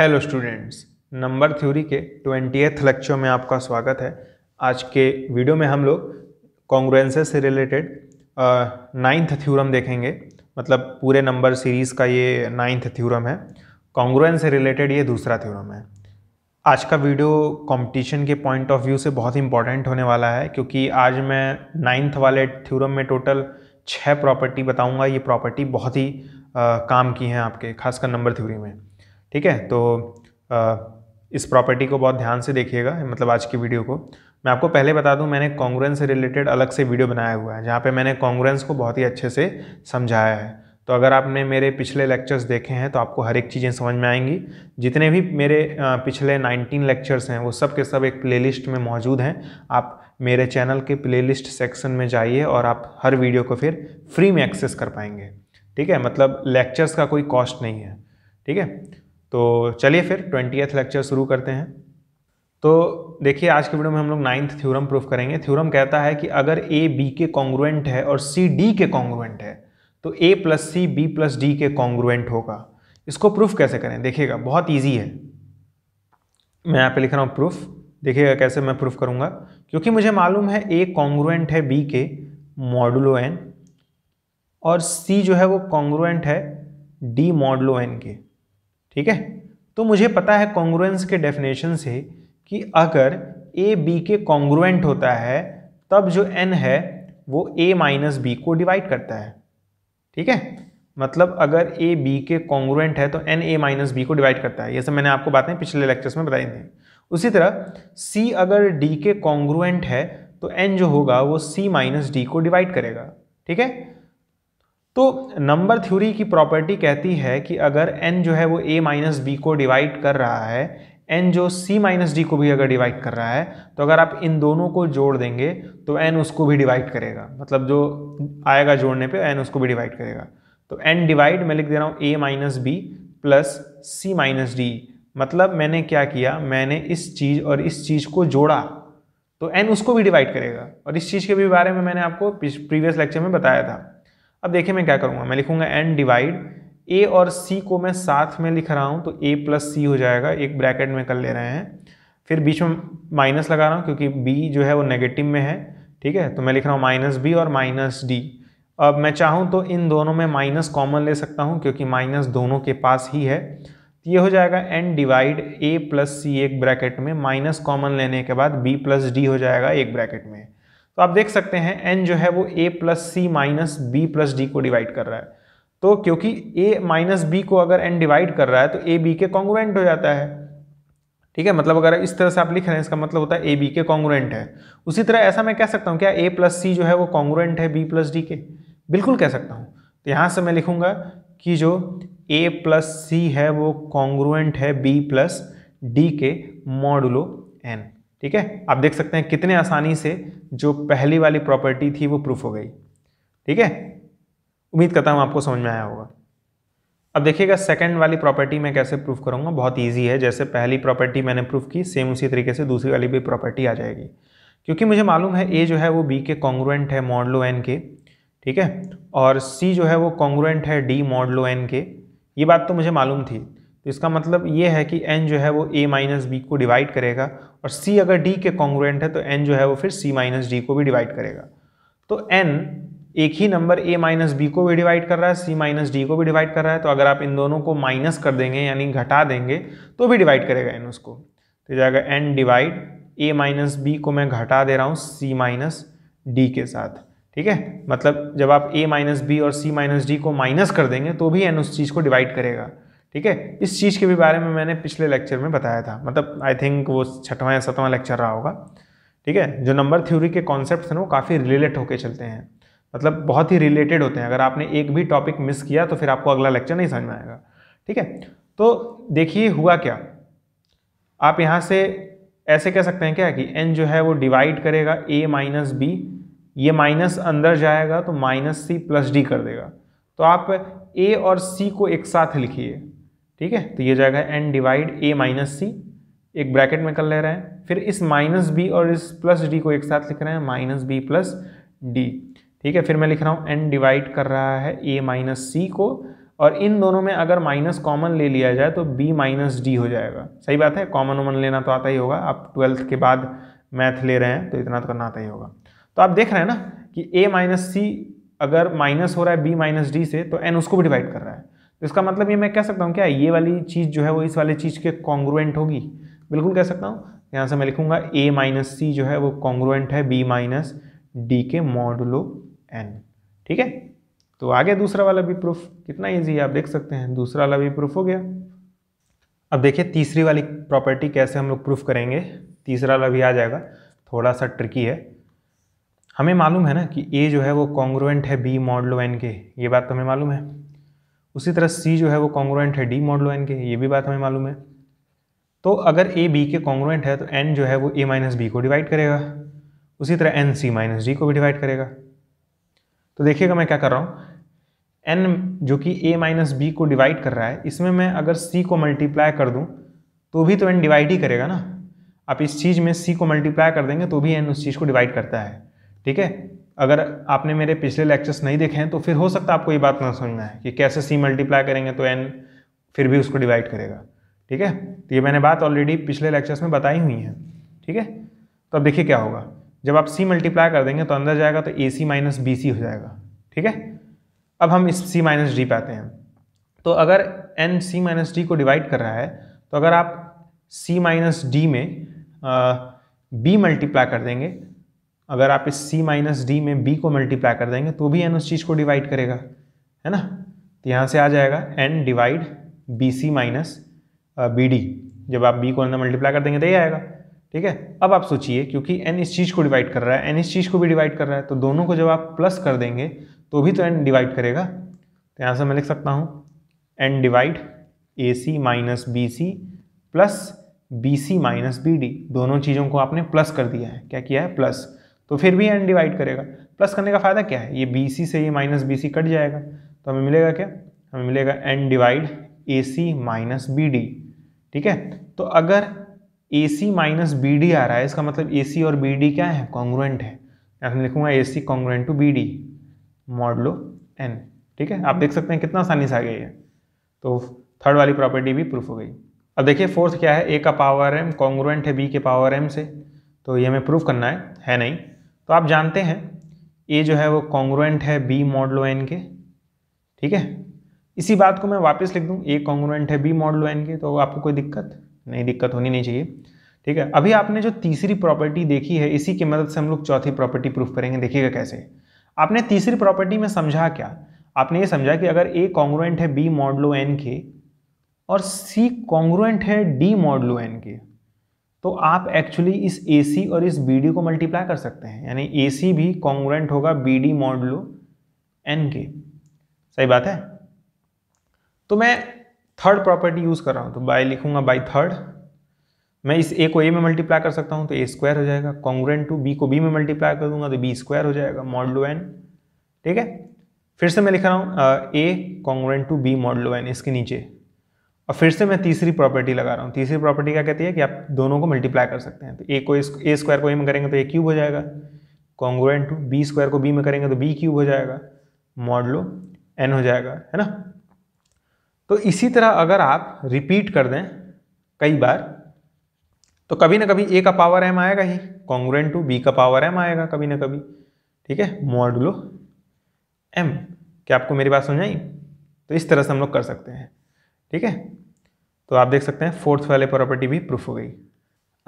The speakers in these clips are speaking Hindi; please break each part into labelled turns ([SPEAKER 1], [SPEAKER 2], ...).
[SPEAKER 1] हेलो स्टूडेंट्स नंबर थ्योरी के ट्वेंटीएथ लेक्चर में आपका स्वागत है आज के वीडियो में हम लोग कॉन्ग्रुएंसेस से रिलेटेड नाइन्थ थ्योरम देखेंगे मतलब पूरे नंबर सीरीज़ का ये नाइन्थ थ्योरम है कॉन्ग्रुएंस से रिलेटेड ये दूसरा थ्योरम है आज का वीडियो कंपटीशन के पॉइंट ऑफ व्यू से बहुत इंपॉर्टेंट होने वाला है क्योंकि आज मैं नाइन्थ वाले थ्योरम में टोटल छः प्रॉपर्टी बताऊँगा ये प्रॉपर्टी बहुत ही आ, काम की हैं आपके खासकर नंबर थ्योरी में ठीक है तो आ, इस प्रॉपर्टी को बहुत ध्यान से देखिएगा मतलब आज की वीडियो को मैं आपको पहले बता दूं मैंने कांग्रेस से रिलेटेड अलग से वीडियो बनाया हुआ है जहाँ पे मैंने कांग्रेस को बहुत ही अच्छे से समझाया है तो अगर आपने मेरे पिछले लेक्चर्स देखे हैं तो आपको हर एक चीज़ें समझ में आएंगी जितने भी मेरे पिछले 19 लेक्चर्स हैं वो सब के सब एक प्लेलिस्ट में मौजूद हैं आप मेरे चैनल के प्लेलिस्ट सेक्शन में जाइए और आप हर वीडियो को फिर फ्री में एक्सेस कर पाएंगे ठीक है मतलब लेक्चर्स का कोई कॉस्ट नहीं है ठीक है तो चलिए फिर ट्वेंटीथ लेक्चर शुरू करते हैं तो देखिए आज के वीडियो में हम लोग नाइन्थ थ्योरम प्रूफ करेंगे थ्योरम कहता है कि अगर ए बी के कॉन्ग्रुएंट है और सी डी के कॉन्ग्रुएंट है तो A plus C B plus D के कॉन्ग्रुएंट होगा इसको प्रूफ कैसे करें देखिएगा बहुत ईजी है मैं यहाँ पे लिख रहा हूँ प्रूफ देखिएगा कैसे मैं प्रूफ करूँगा क्योंकि मुझे मालूम है ए कॉन्ग्रुएंट है बी के मॉडुलो एन और सी जो है वो कॉन्ग्रुएंट है डी मॉडलो एन के ठीक है तो मुझे पता है कॉन्ग्रुएंस के डेफिनेशन से कि अगर ए बी के कॉन्ग्रुएंट होता है तब जो एन है वो ए माइनस बी को डिवाइड करता है ठीक है मतलब अगर ए बी के कॉन्ग्रुएंट है तो एन ए माइनस बी को डिवाइड करता है ये सब मैंने आपको बातें पिछले लेक्चर्स में बताई थी उसी तरह सी अगर डी के कॉन्ग्रुएंट है तो एन जो होगा वो सी माइनस डी को डिवाइड करेगा ठीक है तो नंबर थ्योरी की प्रॉपर्टी कहती है कि अगर n जो है वो a माइनस बी को डिवाइड कर रहा है n जो c माइनस डी को भी अगर डिवाइड कर रहा है तो अगर आप इन दोनों को जोड़ देंगे तो n उसको भी डिवाइड करेगा मतलब जो आएगा जोड़ने पे n उसको भी डिवाइड करेगा तो n डिवाइड मैं लिख दे रहा हूँ a minus b plus c minus d मतलब मैंने क्या किया मैंने इस चीज़ और इस चीज़ को जोड़ा तो n उसको भी डिवाइड करेगा और इस चीज़ के भी बारे में मैंने आपको प्रीवियस लेक्चर में बताया था अब देखिए मैं क्या करूँगा मैं लिखूँगा एन डिवाइड ए और सी को मैं साथ में लिख रहा हूँ तो ए प्लस सी हो जाएगा एक ब्रैकेट में कर ले रहे हैं फिर बीच में माइनस लगा रहा हूँ क्योंकि बी जो है वो नेगेटिव में है ठीक है तो मैं लिख रहा हूँ माइनस बी और माइनस डी अब मैं चाहूँ तो इन दोनों में माइनस कॉमन ले सकता हूँ क्योंकि माइनस दोनों के पास ही है तो ये हो जाएगा n divide a plus c एक ब्रैकेट में माइनस कॉमन लेने के बाद बी प्लस डी हो जाएगा एक ब्रैकेट में तो आप देख सकते हैं एन जो है वो a plus c minus b plus d को डिवाइड कर रहा है तो क्योंकि ए माइनस बी को अगर एन डिवाइड कर रहा है तो ए बी के कॉन्ग्रेंट हो जाता है ठीक है मतलब अगर इस तरह से आप लिख रहे हैं इसका मतलब होता है ए बी के कॉन्ग्रेंट है उसी तरह ऐसा मैं कह सकता हूँ क्या ए प्लस सी जो है वो कॉन्ग्रेंट है बी प्लस डी के बिल्कुल कह सकता हूँ तो यहाँ से मैं लिखूँगा कि जो ए प्लस सी है वो कॉन्ग्रुएंट है बी प्लस डी के मॉडुलो एन ठीक है आप देख सकते हैं कितने आसानी से जो पहली वाली प्रॉपर्टी थी वो प्रूफ हो गई ठीक है उम्मीद करता हूँ आपको समझ में आया होगा अब देखिएगा सेकंड वाली प्रॉपर्टी मैं कैसे प्रूफ करूँगा बहुत इजी है जैसे पहली प्रॉपर्टी मैंने प्रूफ की सेम उसी तरीके से दूसरी वाली भी प्रॉपर्टी आ जाएगी क्योंकि मुझे मालूम है ए जो है वो बी के कॉन्ग्रुएंट है मॉडलो एन के ठीक है और सी जो है वो कॉन्ग्रुएंट है डी मॉडलो एन के ये बात तो मुझे मालूम थी तो इसका मतलब ये है कि एन जो है वो ए माइनस बी को डिवाइड करेगा और सी अगर डी के कॉन्ग्रुएंट है तो एन जो है वो फिर सी माइनस डी को भी डिवाइड करेगा तो एन एक ही नंबर ए माइनस बी को भी डिवाइड कर रहा है सी माइनस डी को भी डिवाइड कर रहा है तो अगर आप इन दोनों को माइनस कर देंगे यानी घटा देंगे तो भी डिवाइड करेगा एन उसको तो जाएगा n divide a minus B को मैं घटा दे रहा हूँ सी माइनस डी के साथ ठीक है मतलब जब आप ए माइनस बी और सी माइनस डी को माइनस कर देंगे तो भी एन उस चीज़ को डिवाइड करेगा ठीक है इस चीज़ के भी बारे में मैंने पिछले लेक्चर में बताया था मतलब आई थिंक वो छठवां या सतवां लेक्चर रहा होगा ठीक है जो नंबर थ्योरी के कॉन्सेप्ट हैं वो काफ़ी रिलेट होके चलते हैं मतलब बहुत ही रिलेटेड होते हैं अगर आपने एक भी टॉपिक मिस किया तो फिर आपको अगला लेक्चर नहीं समझ में आएगा ठीक है तो देखिए हुआ क्या आप यहाँ से ऐसे कह सकते हैं क्या कि एन जो है वो डिवाइड करेगा ए माइनस बी ये माइनस अंदर जाएगा तो माइनस सी प्लस डी कर देगा तो आप ए और सी को एक साथ लिखिए ठीक है तो ये जाएगा n divide a minus c एक ब्रैकेट में कर ले रहे हैं फिर इस माइनस बी और इस प्लस डी को एक साथ लिख रहे हैं माइनस बी प्लस डी ठीक है फिर मैं लिख रहा हूँ एन डिवाइड कर रहा है ए माइनस सी को और इन दोनों में अगर माइनस कॉमन ले लिया जाए तो बी माइनस डी हो जाएगा सही बात है कॉमन वॉमन लेना तो आता ही होगा आप ट्वेल्थ के बाद मैथ ले रहे हैं तो इतना तो करना आता ही होगा तो आप देख रहे हैं ना कि ए माइनस सी अगर माइनस हो रहा है बी माइनस डी से तो एन उसको भी डिवाइड कर रहा है इसका मतलब ये मैं कह सकता हूँ क्या ये वाली चीज़ जो है वो इस वाले चीज़ के कॉन्ग्रुएंट होगी बिल्कुल कह सकता हूँ यहाँ से मैं लिखूँगा ए माइनस सी जो है वो कॉन्ग्रुएंट है बी माइनस डी के मॉडुलो एन ठीक है तो आगे दूसरा वाला भी प्रूफ कितना ईजी है आप देख सकते हैं दूसरा वाला भी प्रूफ हो गया अब देखिए तीसरी वाली प्रॉपर्टी कैसे हम लोग प्रूफ करेंगे तीसरा वाला भी आ जाएगा थोड़ा सा ट्रिकी है हमें मालूम है ना कि ए जो है वो कॉन्ग्रुएंट है बी मॉडलो एन के ये बात तो हमें मालूम है उसी तरह सी जो है वो कॉन्ग्रोएंट है डी मॉडलो एन के ये भी बात हमें मालूम है तो अगर ए बी के कॉन्ग्रोएंट है तो एन जो है वो ए माइनस बी को डिवाइड करेगा उसी तरह एन सी माइनस डी को भी डिवाइड करेगा तो देखिएगा मैं क्या कर रहा हूँ एन जो कि ए माइनस बी को डिवाइड कर रहा है इसमें मैं अगर सी को मल्टीप्लाई कर दूँ तो भी तो एन डिवाइड ही करेगा ना आप इस चीज़ में सी को मल्टीप्लाई कर देंगे तो भी एन उस चीज़ को डिवाइड करता है ठीक है अगर आपने मेरे पिछले लेक्चर्स नहीं देखे हैं तो फिर हो सकता है आपको ये बात ना समझना है कि कैसे सी मल्टीप्लाई करेंगे तो एन फिर भी उसको डिवाइड करेगा ठीक है तो ये मैंने बात ऑलरेडी पिछले लेक्चर्स में बताई हुई है ठीक है तो अब देखिए क्या होगा जब आप सी मल्टीप्लाई कर देंगे तो अंदर जाएगा तो ए सी माइनस बी सी हो जाएगा ठीक है अब हम इस सी माइनस डी पाते हैं तो अगर एन सी माइनस डी को डिवाइड कर रहा है तो अगर आप सी माइनस डी में बी मल्टीप्लाई कर देंगे अगर आप इस सी माइनस डी में बी को मल्टीप्लाई कर देंगे तो भी एन उस चीज़ को डिवाइड करेगा है ना तो यहाँ से आ जाएगा n divide b c minus b d जब आप बी को अंदर मल्टीप्लाई कर देंगे तो ये आएगा ठीक है अब आप सोचिए क्योंकि एन इस चीज़ को डिवाइड कर रहा है एन इस चीज़ को भी डिवाइड कर रहा है तो दोनों को जब आप प्लस कर देंगे तो भी तो एन डिवाइड करेगा तो यहाँ से मैं लिख सकता हूँ n divide a c minus b c plus b c minus b d दोनों चीज़ों को आपने प्लस कर दिया है क्या किया है प्लस तो फिर भी एन डिवाइड करेगा प्लस करने का फ़ायदा क्या है ये बी सी से ये माइनस बी सी कट जाएगा तो हमें मिलेगा क्या हमें मिलेगा n divide a c minus b d ठीक है तो अगर a c minus b d आ रहा है इसका मतलब ए सी और बी डी क्या है कॉन्ग्रुएंट है या फिर लिखूंगा a c congruent to b d modulo n ठीक है आप देख सकते हैं कितना आसानी से आ गई है तो थर्ड वाली प्रॉपर्टी भी प्रूफ हो गई अब देखिए फोर्थ क्या है ए का पावर एम कॉन्ग्रुएंट है बी के पावर एम से तो ये हमें प्रूफ करना है है नहीं तो आप जानते हैं ए जो है वो कॉन्ग्रुएंट है बी मॉडलो एन के ठीक है इसी बात को मैं वापस लिख दूँ ए कॉन्ग्रुएंट है बी मॉडलो एन के तो आपको कोई दिक्कत नहीं दिक्कत होनी नहीं चाहिए ठीक है अभी आपने जो तीसरी प्रॉपर्टी देखी है इसी की मदद से हम लोग चौथी प्रॉपर्टी प्रूफ करेंगे देखिएगा कैसे आपने तीसरी प्रॉपर्टी में समझा क्या आपने ये समझा कि अगर ए कॉन्ग्रुएंट है बी मॉडलो एन के और सी कॉन्ग्रुएंट है डी मॉडलो एन के तो आप एक्चुअली इस ए सी और इस बी डी को मल्टीप्लाई कर सकते हैं यानी ए सी भी कॉन्ग्रेंट होगा बी डी मॉडलो एन के सही बात है तो मैं थर्ड प्रॉपर्टी यूज़ कर रहा हूँ तो बाई लिखूंगा बाई थर्ड मैं इस ए को ए में मल्टीप्लाई कर सकता हूँ तो ए स्क्वायर हो जाएगा कॉन्ग्रेंट टू बी को बी में मल्टीप्लाई कर दूंगा तो बी स्क्वायर हो जाएगा मॉडलो एन ठीक है फिर से मैं लिख रहा हूँ a congruent to b modulo n इसके नीचे और फिर से मैं तीसरी प्रॉपर्टी लगा रहा हूँ तीसरी प्रॉपर्टी क्या कहती है कि आप दोनों को मल्टीप्लाई कर सकते हैं तो ए को ए स्क्वायर को ए में करेंगे तो ए क्यूब हो जाएगा कॉन्ग्रेंट टू बी स्क्वायर को बी में करेंगे तो बी क्यूब हो जाएगा मॉडलो एन हो जाएगा है ना तो इसी तरह अगर आप रिपीट कर दें कई बार तो कभी ना कभी ए का पावर एम आएगा ही कॉन्ग्रेंट टू बी का पावर एम आएगा कभी ना कभी ठीक है मॉडलो एम क्या आपको मेरी बात समझ आई तो इस तरह से हम लोग कर सकते हैं ठीक है तो आप देख सकते हैं फोर्थ वाले प्रॉपर्टी भी प्रूफ हो गई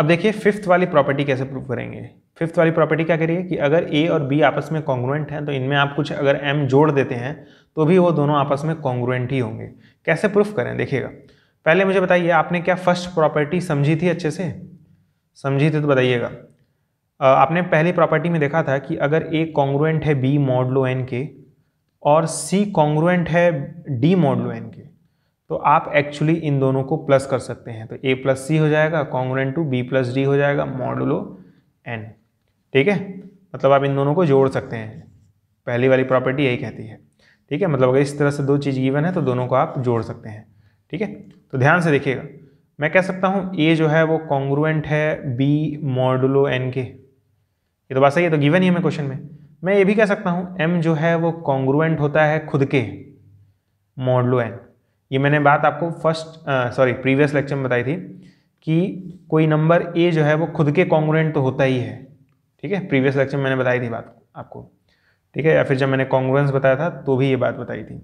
[SPEAKER 1] अब देखिए फिफ्थ वाली प्रॉपर्टी कैसे प्रूफ करेंगे फिफ्थ वाली प्रॉपर्टी क्या करिए कि अगर ए और बी आपस में कॉन्ग्रुएंट हैं तो इनमें आप कुछ अगर एम जोड़ देते हैं तो भी वो दोनों आपस में कॉन्ग्रुएंट ही होंगे कैसे प्रूफ करें देखिएगा पहले मुझे बताइए आपने क्या फर्स्ट प्रॉपर्टी समझी थी अच्छे से समझी थी तो बताइएगा आपने पहली प्रॉपर्टी में देखा था कि अगर ए कॉन्ग्रुएंट है बी मॉडलो एन के और सी कॉन्ग्रुएंट है डी मॉडलो एन के तो आप एक्चुअली इन दोनों को प्लस कर सकते हैं तो ए प्लस सी हो जाएगा congruent to b plus d हो जाएगा मॉडुलो एन ठीक है मतलब आप इन दोनों को जोड़ सकते हैं पहली वाली प्रॉपर्टी यही कहती है ठीक है मतलब अगर इस तरह से दो चीज़ गिवन है तो दोनों को आप जोड़ सकते हैं ठीक है तो ध्यान से देखिएगा मैं कह सकता हूँ ए जो है वो कॉन्ग्रुएंट है बी मॉडुलो एन के ये तो बात सही है तो गिवन ही है मैं क्वेश्चन में मैं ये भी कह सकता हूँ एम जो है वो कॉन्ग्रुएंट होता है खुद के मॉडलो एन ये मैंने बात आपको फर्स्ट सॉरी प्रीवियस लेक्चर में बताई थी कि कोई नंबर ए जो है वो खुद के कॉन्ग्रेंट तो होता ही है ठीक है प्रीवियस लेक्चर में मैंने बताई थी बात आपको ठीक है या फिर जब मैंने कॉन्ग्रेंस बताया था तो भी ये बात बताई थी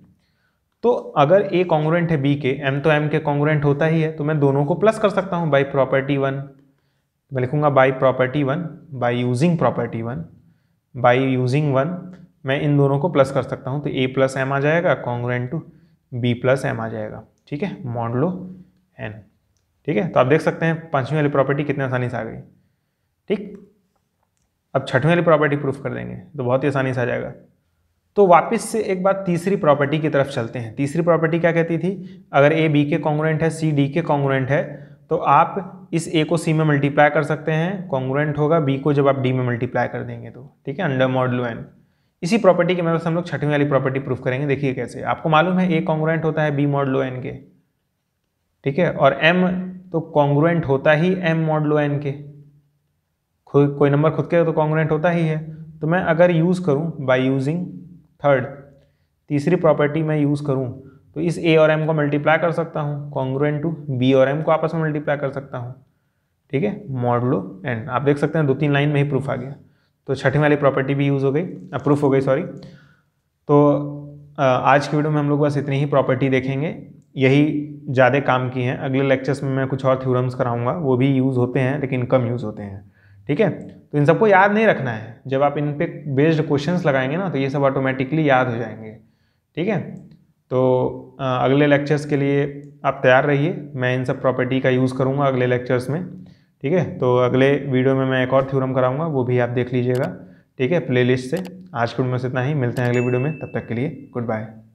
[SPEAKER 1] तो अगर ए कॉन्ग्रेंट है बी के एम तो एम के कॉन्ग्रेंट होता ही है तो मैं दोनों को प्लस कर सकता हूँ बाई प्रॉपर्टी वन मैं लिखूँगा by property one by using property one by using one मैं इन दोनों को प्लस कर सकता हूँ तो ए प्लस एम आ जाएगा congruent to b plus m आ जाएगा ठीक है मॉडलो एन ठीक है तो आप देख सकते हैं पांचवी वाली प्रॉपर्टी कितनी आसानी से आ गई ठीक अब छठवीं वाली प्रॉपर्टी प्रूफ कर देंगे तो बहुत ही आसानी से आ जाएगा तो वापस से एक बार तीसरी प्रॉपर्टी की तरफ चलते हैं तीसरी प्रॉपर्टी क्या कहती थी अगर ए बी के कॉन्ग्रेंट है सी डी के कॉन्ग्रेंट है तो आप इस ए को सी में मल्टीप्लाई कर सकते हैं कॉन्ग्रेंट होगा बी को जब आप डी में मल्टीप्लाई कर देंगे तो ठीक है अंडर मॉडलो एन इसी प्रॉपर्टी की मदद से हम लोग छठवीं वाली प्रॉपर्टी प्रूफ करेंगे देखिए कैसे आपको मालूम है ए कॉन्ग्रुएंट होता है बी मॉडलो एन के ठीक है और एम तो कॉन्ग्रुएंट होता ही एम मॉडलो एन के खुद कोई नंबर खुद के तो कॉन्ग्रुएंट होता ही है तो मैं अगर यूज़ करूँ बाई यूजिंग थर्ड तीसरी प्रॉपर्टी मैं यूज़ करूँ तो इस ए और एम को मल्टीप्लाई कर सकता हूँ कॉन्ग्रुएंट टू बी और एम को आपस में मल्टीप्लाई कर सकता हूँ ठीक है मॉडलो एन आप देख सकते हैं दो तीन लाइन में ही प्रूफ आ गया तो छठी वाली प्रॉपर्टी भी यूज़ हो गई अप्रूफ हो गई सॉरी तो आज की वीडियो में हम लोग बस इतनी ही प्रॉपर्टी देखेंगे यही ज़्यादा काम की हैं अगले लेक्चर्स में मैं कुछ और थ्योरम्स कराऊंगा वो भी यूज़ होते हैं लेकिन कम यूज़ होते हैं ठीक है तो इन सबको याद नहीं रखना है जब आप इन पर बेस्ड क्वेश्चन लगाएंगे ना तो ये सब ऑटोमेटिकली याद हो जाएंगे ठीक है तो अगले लेक्चर्स के लिए आप तैयार रहिए मैं इन सब प्रॉपर्टी का यूज़ करूँगा अगले लेक्चर्स में ठीक है तो अगले वीडियो में मैं एक और थ्योरम कराऊंगा वो भी आप देख लीजिएगा ठीक है प्लेलिस्ट से आज के वीडियो में से इतना ही मिलते हैं अगले वीडियो में तब तक के लिए गुड बाय